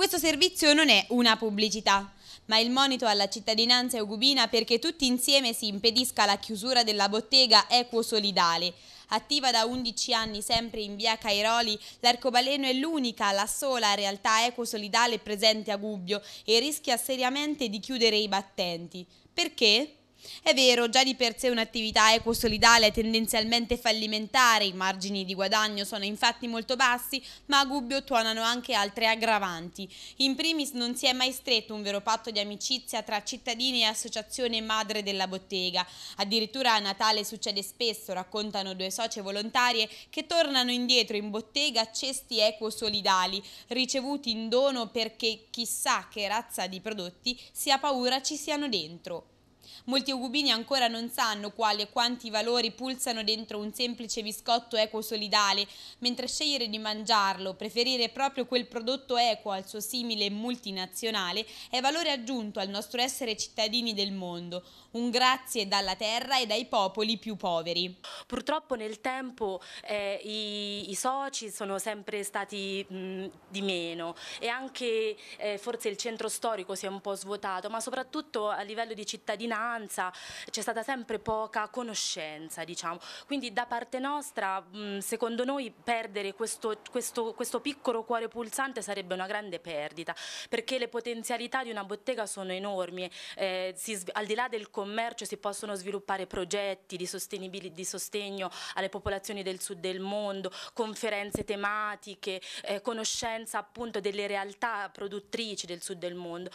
Questo servizio non è una pubblicità, ma il monito alla cittadinanza eugubina perché tutti insieme si impedisca la chiusura della bottega Equo Solidale. Attiva da 11 anni sempre in via Cairoli, l'arcobaleno è l'unica, la sola realtà ecosolidale presente a Gubbio e rischia seriamente di chiudere i battenti. Perché? È vero, già di per sé un'attività equosolidale è tendenzialmente fallimentare, i margini di guadagno sono infatti molto bassi, ma a Gubbio tuonano anche altre aggravanti. In primis non si è mai stretto un vero patto di amicizia tra cittadini e associazione madre della bottega. Addirittura a Natale succede spesso, raccontano due socie volontarie, che tornano indietro in bottega cesti equosolidali, ricevuti in dono perché chissà che razza di prodotti si ha paura ci siano dentro. Molti ugubini ancora non sanno quali e quanti valori pulsano dentro un semplice biscotto eco-solidale, mentre scegliere di mangiarlo, preferire proprio quel prodotto eco al suo simile multinazionale, è valore aggiunto al nostro essere cittadini del mondo. Un grazie dalla terra e dai popoli più poveri. Purtroppo nel tempo eh, i, i, soci sono sempre stati mh, di meno e anche eh, forse il centro storico si è un po' svuotato, ma soprattutto a livello di cittadini vicinanza, c'è stata sempre poca conoscenza diciamo. Quindi da parte nostra secondo noi perdere questo, questo, questo piccolo cuore pulsante sarebbe una grande perdita perché le potenzialità di una bottega sono enormi, eh, si, al di là del commercio si possono sviluppare progetti di, di sostegno alle popolazioni del sud del mondo, conferenze tematiche, eh, conoscenza appunto delle realtà produttrici del sud del mondo.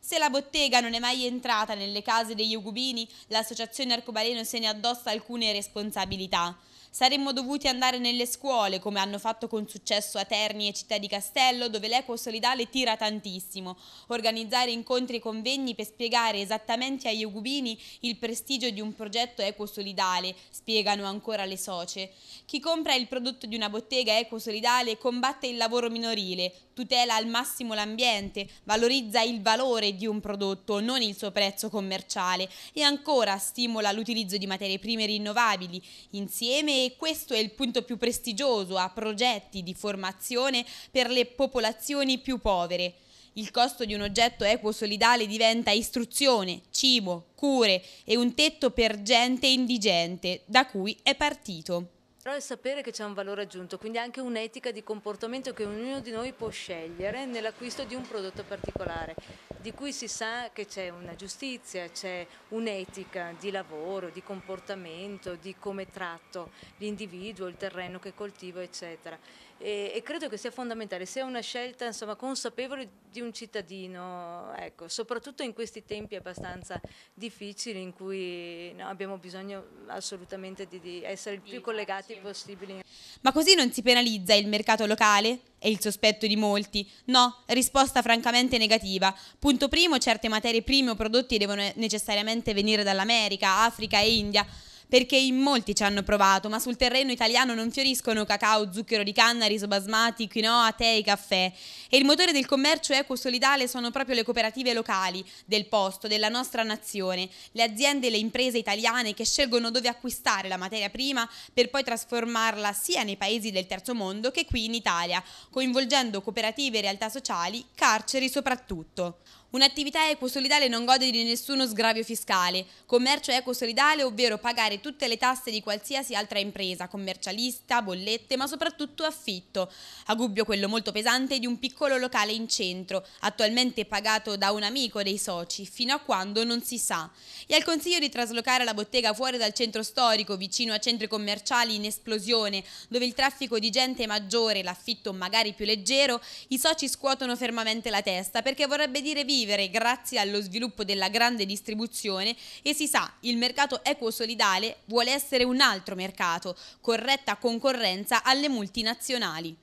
Se la bottega non è mai entrata nelle case degli Ugubini, l'associazione Arcobaleno se ne addossa alcune responsabilità. Saremmo dovuti andare nelle scuole, come hanno fatto con successo a Terni e Città di Castello, dove l'eco solidale tira tantissimo, organizzare incontri e convegni per spiegare esattamente agli ugubini il prestigio di un progetto Solidale, spiegano ancora le socie. Chi compra il prodotto di una bottega Solidale combatte il lavoro minorile, tutela al massimo l'ambiente, valorizza il valore di un prodotto, non il suo prezzo commerciale e ancora stimola l'utilizzo di materie prime rinnovabili, insieme questo è il punto più prestigioso a progetti di formazione per le popolazioni più povere. Il costo di un oggetto equo solidale diventa istruzione, cibo, cure e un tetto per gente indigente, da cui è partito però è sapere che c'è un valore aggiunto, quindi anche un'etica di comportamento che ognuno di noi può scegliere nell'acquisto di un prodotto particolare, di cui si sa che c'è una giustizia, c'è un'etica di lavoro, di comportamento, di come tratto l'individuo, il terreno che coltivo, eccetera e, e, credo che sia fondamentale, sia una scelta insomma, consapevole di un cittadino, ecco, soprattutto in questi tempi abbastanza difficili in cui no, abbiamo bisogno assolutamente di, di essere il più collegati possibile. Ma così non si penalizza il mercato locale? È il sospetto di molti. No, risposta francamente negativa. Punto primo, certe materie prime o prodotti devono necessariamente venire dall'America, Africa e India perché in molti ci hanno provato, ma sul terreno italiano non fioriscono cacao, zucchero di canna, riso basmati, quinoa, tè, e caffè. E il motore del commercio equo-solidale sono proprio le cooperative locali del posto, della nostra nazione, le aziende e le imprese italiane che scelgono dove acquistare la materia prima per poi trasformarla sia nei paesi del terzo mondo che qui in Italia, coinvolgendo cooperative e realtà sociali, carceri soprattutto. Un'attività ecosolidale non gode di nessuno sgravio fiscale. Commercio ecosolidale, ovvero pagare tutte le tasse di qualsiasi altra impresa, commercialista, bollette, ma soprattutto affitto. A Gubbio quello molto pesante di un piccolo locale in centro, attualmente pagato da un amico dei soci, fino a quando non si sa. E al consiglio di traslocare la bottega fuori dal centro storico, vicino a centri commerciali in esplosione, dove il traffico di gente è maggiore, l'affitto magari più leggero, i soci scuotono fermamente la testa perché vorrebbe dire via vivere grazie allo sviluppo della grande distribuzione e si sa, il mercato equo-solidale vuole essere un altro mercato, corretta concorrenza alle multinazionali.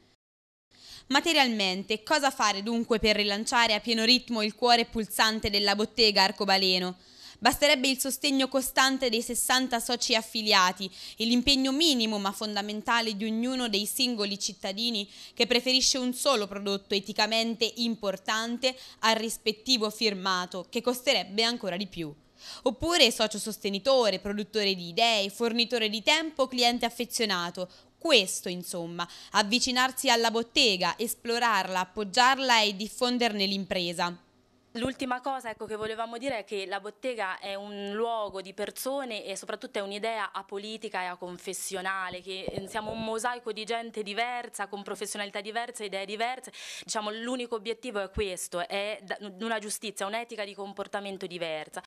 Materialmente, cosa fare dunque per rilanciare a pieno ritmo il cuore pulsante della bottega Arcobaleno? Basterebbe il sostegno costante dei 60 soci affiliati e l'impegno minimo ma fondamentale di ognuno dei singoli cittadini che preferisce un solo prodotto eticamente importante al rispettivo firmato, che costerebbe ancora di più. Oppure socio sostenitore, produttore di idee, fornitore di tempo, cliente affezionato, questo, insomma, avvicinarsi alla bottega, esplorarla, appoggiarla e diffonderne l'impresa. L'ultima cosa ecco, che volevamo dire è che la bottega è un luogo di persone e soprattutto è un'idea apolitica e aconfessionale, che eh, siamo un mosaico di gente diversa, con professionalità diverse, idee diverse. Diciamo, l'unico obiettivo è questo, è una giustizia, un'etica di comportamento diversa.